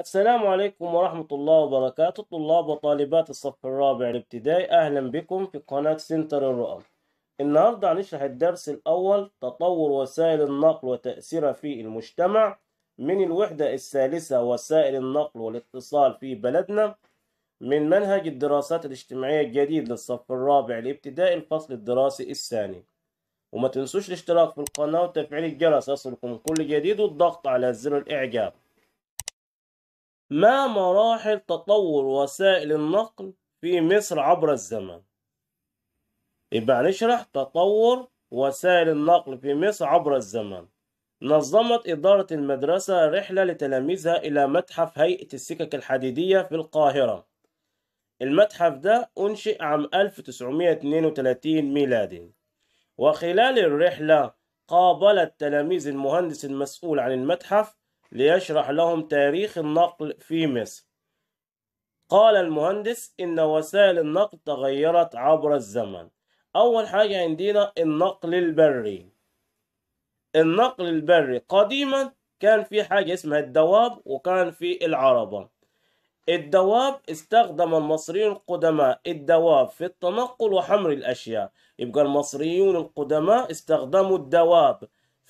السلام عليكم ورحمة الله وبركاته طلاب وطالبات الصف الرابع الابتدائي أهلا بكم في قناة سنتر الرؤى النهاردة هنشرح الدرس الأول تطور وسائل النقل وتأثيرها في المجتمع من الوحدة الثالثة وسائل النقل والاتصال في بلدنا من منهج الدراسات الاجتماعية الجديد للصف الرابع الابتدائي الفصل الدراسي الثاني وما تنسوش الاشتراك في القناة وتفعيل الجرس يصلكم كل جديد والضغط على زر الإعجاب ما مراحل تطور وسائل النقل في مصر عبر الزمن يبقى هنشرح تطور وسائل النقل في مصر عبر الزمن نظمت إدارة المدرسة رحلة لتلاميذها إلى متحف هيئة السكك الحديدية في القاهرة المتحف ده أنشئ عام 1932 ميلادي وخلال الرحلة قابل التلاميذ المهندس المسؤول عن المتحف ليشرح لهم تاريخ النقل في مصر قال المهندس إن وسائل النقل تغيرت عبر الزمن أول حاجة عندنا النقل البري النقل البري قديما كان في حاجة اسمها الدواب وكان في العربة الدواب استخدم المصريين القدماء الدواب في التنقل وحمل الأشياء يبقى المصريون القدماء استخدموا الدواب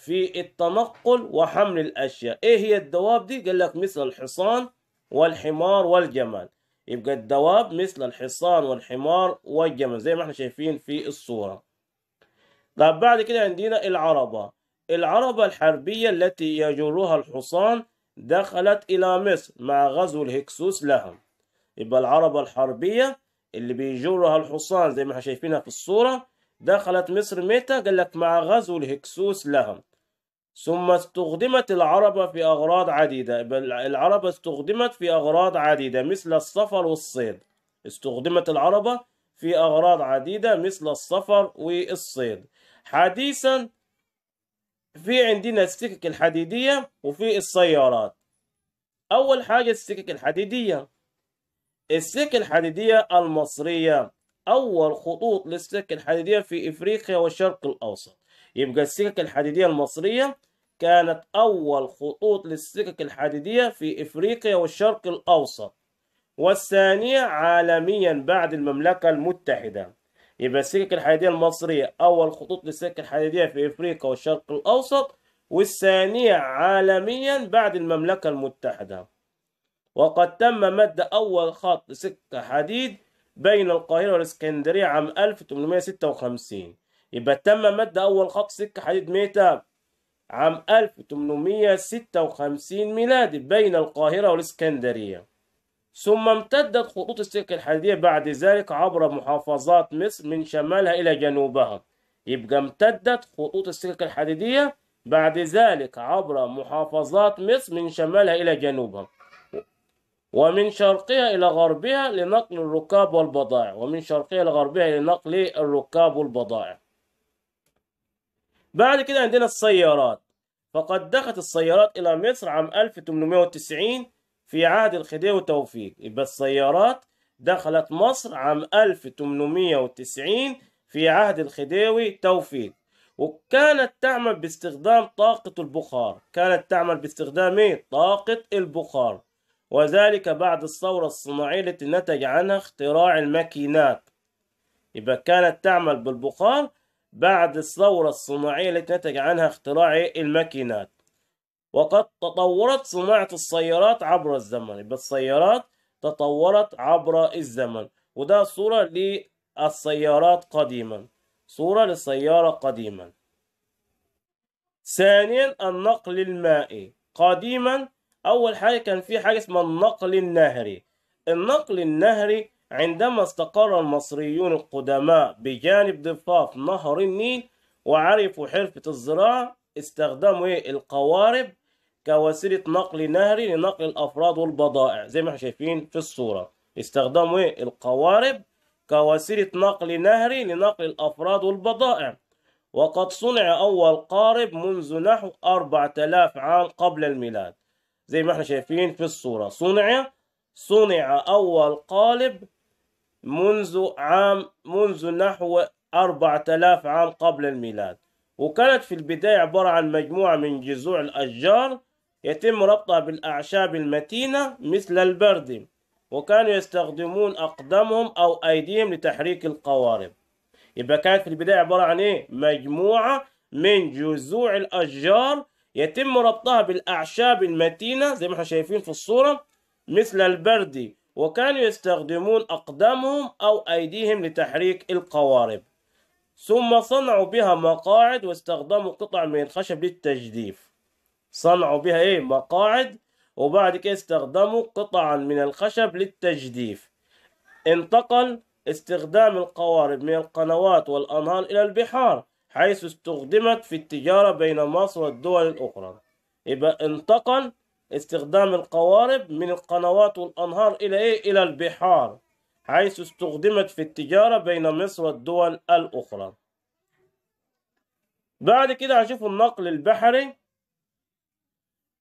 في التنقل وحمل الأشياء إيه هي الدواب دي؟ قال لك مثل الحصان والحمار والجمل يبقى الدواب مثل الحصان والحمار والجمل زي ما احنا شايفين في الصورة طب بعد كده عندنا العربة العربة الحربية التي يجرها الحصان دخلت إلى مصر مع غزو الهكسوس لهم يبقى العربة الحربية اللي بيجرها الحصان زي ما احنا شايفينها في الصورة دخلت مصر متى؟ قال لك مع غزو الهكسوس لهم ثم استخدمت العربة في أغراض عديدة بل العربة استخدمت في أغراض عديدة مثل السفر والصيد استخدمت العربة في أغراض عديدة مثل السفر والصيد حديثا في عندنا السكك الحديدية وفي السيارات أول حاجة السكك الحديدية السكك الحديدية المصرية أول خطوط للسكك الحديدية في إفريقيا والشرق الأوسط يبقى السكك الحديدية المصرية كانت أول خطوط للسكك الحديدية في إفريقيا والشرق الأوسط والثانية عالميا بعد المملكة المتحدة يبقى السكك الحديدية المصرية أول خطوط للسكك الحديدية في إفريقيا والشرق الأوسط والثانية عالميا بعد المملكة المتحدة وقد تم مد أول خط سكة حديد بين القاهرة والإسكندرية عام 1856 يبقى تم مد أول خط سكة حديد ميتا عام 1856 ميلادي بين القاهرة والإسكندرية ثم امتدت خطوط السكة الحديدية بعد ذلك عبر محافظات مصر من شمالها إلى جنوبها يبقى امتدت خطوط السكة الحديدية بعد ذلك عبر محافظات مصر من شمالها إلى جنوبها ومن شرقها إلى غربها لنقل الركاب والبضائع ومن شرقها إلى غربها لنقل الركاب والبضائع بعد كده عندنا السيارات فقد دخلت السيارات إلى مصر عام 1890 في عهد الخديوي وتوفيق يبقى السيارات دخلت مصر عام 1890 في عهد الخديوي توفيق وكانت تعمل باستخدام طاقة البخار كانت تعمل باستخدام ايه؟ طاقة البخار وذلك بعد الثورة الصناعية التي نتج عنها اختراع الماكينات يبقى كانت تعمل بالبخار بعد الثورة الصناعية التي نتج عنها اختراع الماكينات وقد تطورت صناعة السيارات عبر الزمن بالسيارات السيارات تطورت عبر الزمن وده صورة للسيارات قديما صورة للسيارة قديما ثانيا النقل المائي قديما أول حاجة كان في حاجة اسمها النقل النهري النقل النهري عندما استقر المصريون القدماء بجانب ضفاف نهر النيل وعرفوا حرفة الزراعة استخدموا إيه؟ القوارب كوسيلة نقل نهري لنقل الأفراد والبضائع زي ما احنا شايفين في الصورة استخدموا إيه؟ القوارب كوسيلة نقل نهري لنقل الأفراد والبضائع وقد صنع أول قارب منذ نحو 4000 عام قبل الميلاد زي ما احنا شايفين في الصورة صنع صنع أول قالب منذ عام منذ نحو 4000 عام قبل الميلاد وكانت في البداية عبارة عن مجموعة من جذوع الأشجار يتم ربطها بالأعشاب المتينة مثل البرد وكانوا يستخدمون أقدامهم أو أيديهم لتحريك القوارب يبقى كانت في البداية عبارة عن إيه؟ مجموعة من جذوع الأشجار يتم ربطها بالأعشاب المتينة زي ما احنا شايفين في الصورة مثل البرد وكانوا يستخدمون أقدامهم أو أيديهم لتحريك القوارب ثم صنعوا بها مقاعد واستخدموا قطع من الخشب للتجديف صنعوا بها إيه مقاعد وبعد كده استخدموا قطعا من الخشب للتجديف انتقل استخدام القوارب من القنوات والأنهار إلى البحار حيث استخدمت في التجارة بين مصر والدول الأخرى يبقى انتقل استخدام القوارب من القنوات والأنهار إلى إيه؟ إلى البحار حيث استخدمت في التجارة بين مصر والدول الأخرى بعد كده هشوف النقل البحري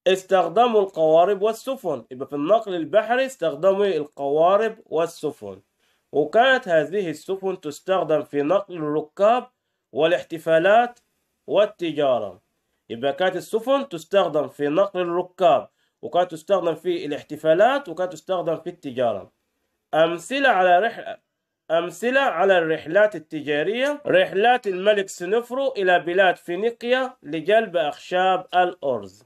استخدموا القوارب والسفن يبقى في النقل البحري استخدموا إيه؟ القوارب والسفن وكانت هذه السفن تستخدم في نقل الركاب والاحتفالات والتجارة يبقى كانت السفن تستخدم في نقل الركاب وكانت تستخدم في الاحتفالات وكانت تستخدم في التجارة أمثلة على رحلة أمثلة على الرحلات التجارية رحلات الملك سنفرو إلى بلاد فينيقيا لجلب أخشاب الأرز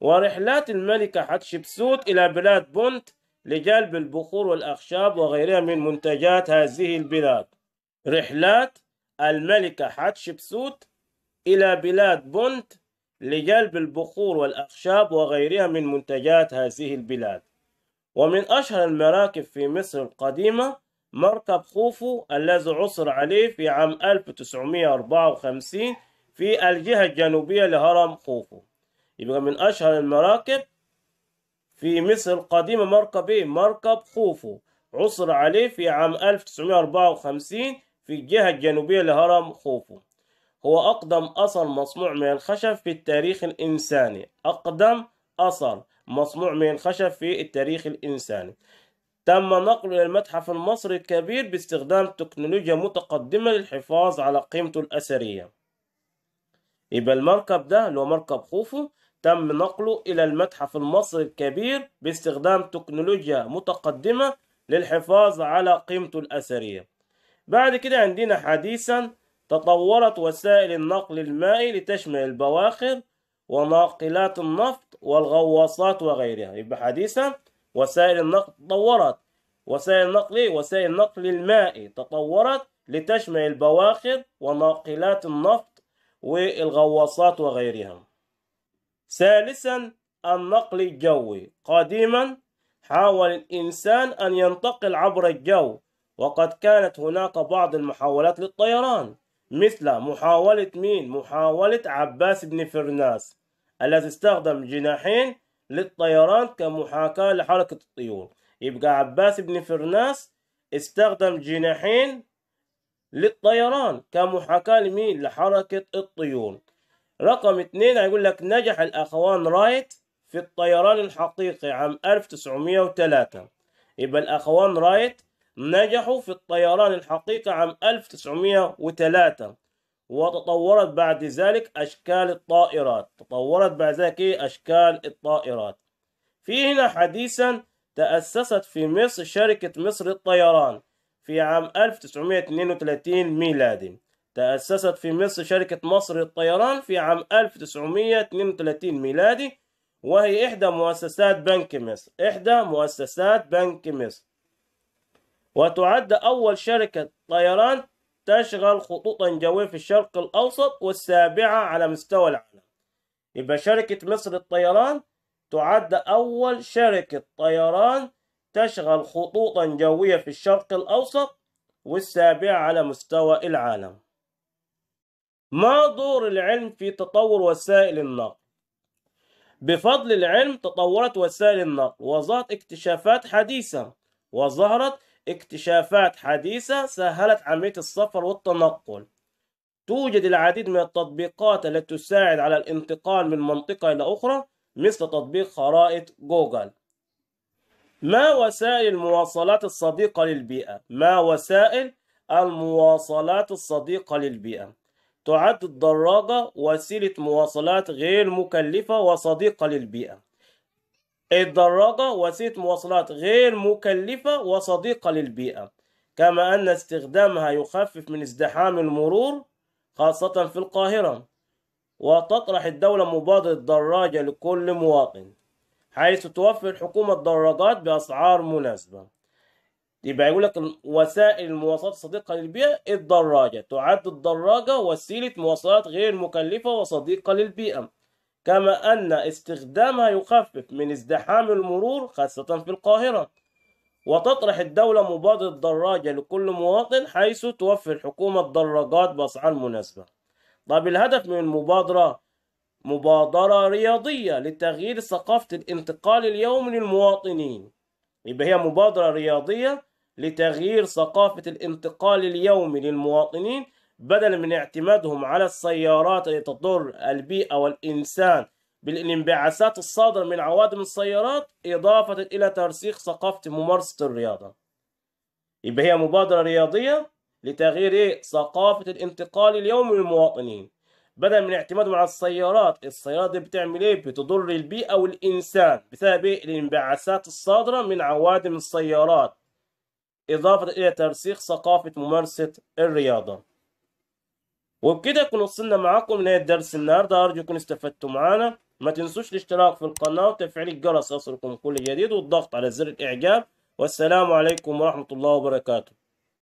ورحلات الملكة حتشبسوت إلى بلاد بونت لجلب البخور والأخشاب وغيرها من منتجات هذه البلاد رحلات الملكة حتشبسوت إلى بلاد بونت لجلب البخور والأخشاب وغيرها من منتجات هذه البلاد ومن أشهر المراكب في مصر القديمة مركب خوفو الذي عثر عليه في عام 1954 في الجهة الجنوبية لهرم خوفو يبقى من أشهر المراكب في مصر القديمة مركب إيه؟ مركب خوفو عثر عليه في عام 1954 في الجهة الجنوبية لهرم خوفو هو أقدم أصل مصنوع من الخشب في التاريخ الإنساني أقدم أصل مصنوع من الخشب في التاريخ الإنساني تم نقله إلى المتحف المصري الكبير باستخدام تكنولوجيا متقدمة للحفاظ على قيمته الأثرية يبقى المركب ده اللي هو مركب خوفو تم نقله إلى المتحف المصري الكبير باستخدام تكنولوجيا متقدمة للحفاظ على قيمته الأثرية بعد كده عندنا حديثا تطورت وسائل النقل المائي لتشمل البواخر وناقلات النفط والغواصات وغيرها يبقى حديثا وسائل النقل تطورت وسائل النقل ايه وسائل النقل المائي تطورت لتشمل البواخر وناقلات النفط والغواصات وغيرها ثالثا النقل الجوي قديما حاول الإنسان أن ينتقل عبر الجو وقد كانت هناك بعض المحاولات للطيران مثل محاولة مين؟ محاولة عباس بن فرناس الذي استخدم جناحين للطيران كمحاكاة لحركة الطيور يبقى عباس بن فرناس استخدم جناحين للطيران كمحاكاة لمين؟ لحركة الطيور رقم اتنين هيقول لك نجح الأخوان رايت في الطيران الحقيقي عام 1903 يبقى الأخوان رايت نجحوا في الطيران الحقيقي عام 1903 وتطورت بعد ذلك أشكال الطائرات تطورت بعد ذلك إيه؟ أشكال الطائرات في هنا حديثا تأسست في مصر شركة مصر للطيران في عام 1932 ميلادي تأسست في مصر شركة مصر للطيران في عام 1932 ميلادي وهي إحدى مؤسسات بنك مصر إحدى مؤسسات بنك مصر وتعد أول شركة طيران تشغل خطوطا جوية في الشرق الأوسط والسابعة على مستوى العالم يبقى شركة مصر للطيران تعد أول شركة طيران تشغل خطوطا جوية في الشرق الأوسط والسابعة على مستوى العالم ما دور العلم في تطور وسائل النقل؟ بفضل العلم تطورت وسائل النقل وظهرت اكتشافات حديثة وظهرت اكتشافات حديثة سهلت عملية السفر والتنقل توجد العديد من التطبيقات التي تساعد على الانتقال من منطقة إلى أخرى مثل تطبيق خرائط جوجل ما وسائل المواصلات الصديقة للبيئة؟ ما وسائل المواصلات الصديقة للبيئة؟ تعد الدراجة وسيلة مواصلات غير مكلفة وصديقة للبيئة الدراجة وسيلة مواصلات غير مكلفة وصديقة للبيئة كما أن استخدامها يخفف من ازدحام المرور خاصة في القاهرة وتطرح الدولة مبادرة دراجة لكل مواطن حيث توفر الحكومة الدراجات بأسعار مناسبة يبقى يقول لك وسائل المواصلات الصديقة للبيئة الدراجة تعد الدراجة وسيلة مواصلات غير مكلفة وصديقة للبيئة كما أن استخدامها يخفف من ازدحام المرور خاصة في القاهرة وتطرح الدولة مبادرة دراجة لكل مواطن حيث توفر الحكومة الدراجات بأسعار مناسبة طب الهدف من المبادرة مبادرة رياضية لتغيير ثقافة الانتقال اليومي للمواطنين يبقى هي مبادرة رياضية لتغيير ثقافة الانتقال اليومي للمواطنين بدلا من اعتمادهم على السيارات التي تضر البيئة والإنسان بالانبعاثات الصادرة من عوادم السيارات إضافة إلى ترسيخ ثقافة ممارسة الرياضة يبقى هي مبادرة رياضية لتغيير إيه؟ ثقافة الانتقال اليومي للمواطنين بدل من اعتمادهم على السيارات السيارات دي بتعمل ايه بتضر البيئة والإنسان بسبب إيه؟ الانبعاثات الصادرة من عوادم السيارات إضافة إلى ترسيخ ثقافة ممارسة الرياضة وبكده يكون وصلنا معاكم لنهايه درس النهارده ارجو يكون استفدتوا معانا ما تنسوش الاشتراك في القناه وتفعيل الجرس يصلكم كل جديد والضغط على زر الاعجاب والسلام عليكم ورحمه الله وبركاته